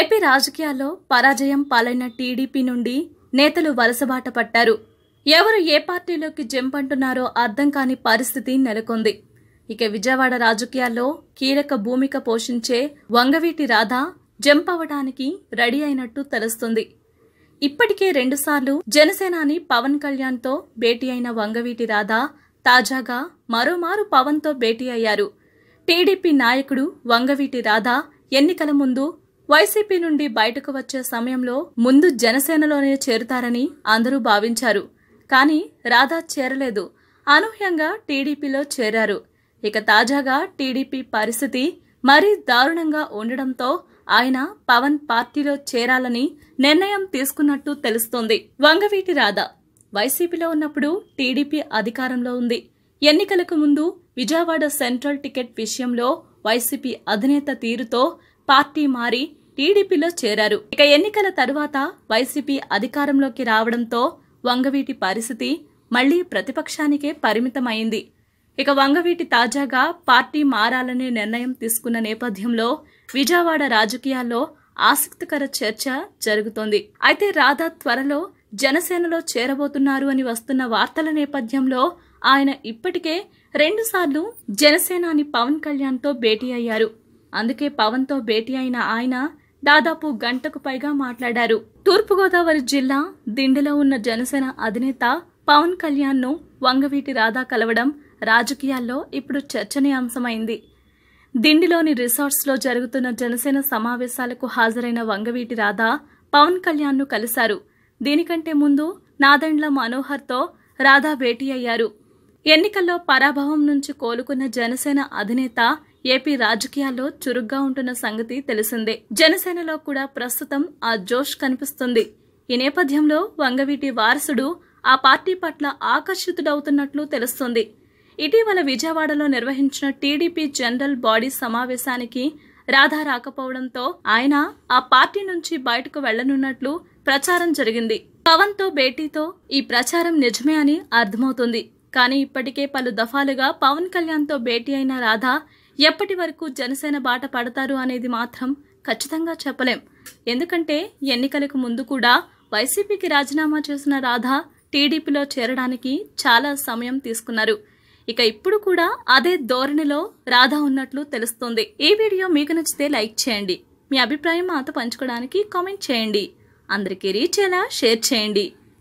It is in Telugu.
ఏపీ రాజకీయాల్లో పరాజయం పాలైన టీడీపీ నుండి నేతలు వలసబాట పట్టారు ఎవరు ఏ పార్టీలోకి జంప్ అంటున్నారో అర్థం కాని పరిస్థితి నెలకొంది ఇక విజయవాడ రాజకీయాల్లో కీలక భూమిక పోషించే వంగవీటి రాధ జంప్ అవడానికి రెడీ అయినట్టు తెలుస్తుంది ఇప్పటికే రెండుసార్లు జనసేనాని పవన్ కళ్యాణ్తో భేటీ అయిన వంగవీటి రాధ తాజాగా మరోమారు పవన్తో భేటీ అయ్యారు టీడీపీ నాయకుడు వంగవీటి రాధ ఎన్నికల ముందు వైసీపీ నుండి బయటకు వచ్చే సమయంలో ముందు జనసేనలోనే చేరుతారని అందరూ భావించారు కానీ రాధా చేరలేదు అనూహ్యంగా టీడీపీలో చేరారు ఇక తాజాగా టీడీపీ పరిస్థితి మరీ దారుణంగా ఉండడంతో ఆయన పవన్ పార్టీలో చేరాలని నిర్ణయం తీసుకున్నట్టు తెలుస్తోంది వంగవీటి రాధ వైసీపీలో ఉన్నప్పుడు టీడీపీ అధికారంలో ఉంది ఎన్నికలకు ముందు విజయవాడ సెంట్రల్ టికెట్ విషయంలో వైసీపీ అధినేత తీరుతో పార్టీ మారి టీడీపీలో చేరారు ఇక ఎన్నికల తరువాత వైసీపీ అధికారంలోకి రావడంతో వంగవీటి పరిస్థితి మళ్లీ ప్రతిపక్షానికే పరిమితమైంది ఇక వంగవీటి తాజాగా పార్టీ మారాలనే నిర్ణయం తీసుకున్న నేపథ్యంలో విజయవాడ రాజకీయాల్లో ఆసక్తికర చర్చ జరుగుతోంది అయితే రాధా త్వరలో జనసేనలో చేరబోతున్నారు అని వస్తున్న వార్తల నేపథ్యంలో ఆయన ఇప్పటికే రెండుసార్లు జనసేనాని పవన్ కళ్యాణ్తో భేటీ అయ్యారు అందుకే పవన్తో భేటీ అయిన ఆయన దాదాపు గంటకు పైగా మాట్లాడారు తూర్పుగోదావరి జిల్లా దిండిలో ఉన్న జనసేన అధినేత పవన్ కళ్యాణ్ను వంగవీటి రాధా కలవడం రాజకీయాల్లో ఇప్పుడు చర్చనీయాంశమైంది దిండిలోని రిసార్ట్స్లో జరుగుతున్న జనసేన సమావేశాలకు హాజరైన వంగవీటి రాధా పవన్ కళ్యాణ్ను కలిశారు దీనికంటే ముందు నాదండ్ల మనోహర్తో రాధా భేటీ అయ్యారు ఎన్నికల్లో పరాభవం నుంచి కోలుకున్న జనసేన అధినేత ఏపీ రాజకీయాల్లో చురుగ్గా ఉంటున్న సంగతి తెలిసిందే జనసేనలో కూడా ప్రస్తుతం ఆ జోష్ కనిపిస్తుంది ఈ నేపథ్యంలో వంగవీటి వారసుడు ఆ పార్టీ పట్ల ఆకర్షితుడవుతున్నట్లు తెలుస్తుంది ఇటీవల విజయవాడలో నిర్వహించిన టీడీపీ జనరల్ బాడీ సమావేశానికి రాధా రాకపోవడంతో ఆయన ఆ పార్టీ నుంచి బయటకు వెళ్లనున్నట్లు ప్రచారం జరిగింది పవన్తో భేటీతో ఈ ప్రచారం నిజమే అని అర్థమవుతుంది కానీ ఇప్పటికే పలు దఫాలుగా పవన్ కళ్యాణ్తో భేటీ అయిన రాధా ఎప్పటి వరకు జనసేన బాట పడతారు అనేది మాత్రం ఖచ్చితంగా చెప్పలేం ఎందుకంటే ఎన్నికలకు ముందు కూడా వైసీపీకి రాజీనామా చేసిన రాధా టీడీపీలో చేరడానికి చాలా సమయం తీసుకున్నారు ఇక ఇప్పుడు కూడా అదే ధోరణిలో రాధా ఉన్నట్లు తెలుస్తోంది ఈ వీడియో మీకు నచ్చితే లైక్ చేయండి మీ అభిప్రాయం మాతో పంచుకోవడానికి కామెంట్ చేయండి అందరికీ రీచ్ ఎలా షేర్ చేయండి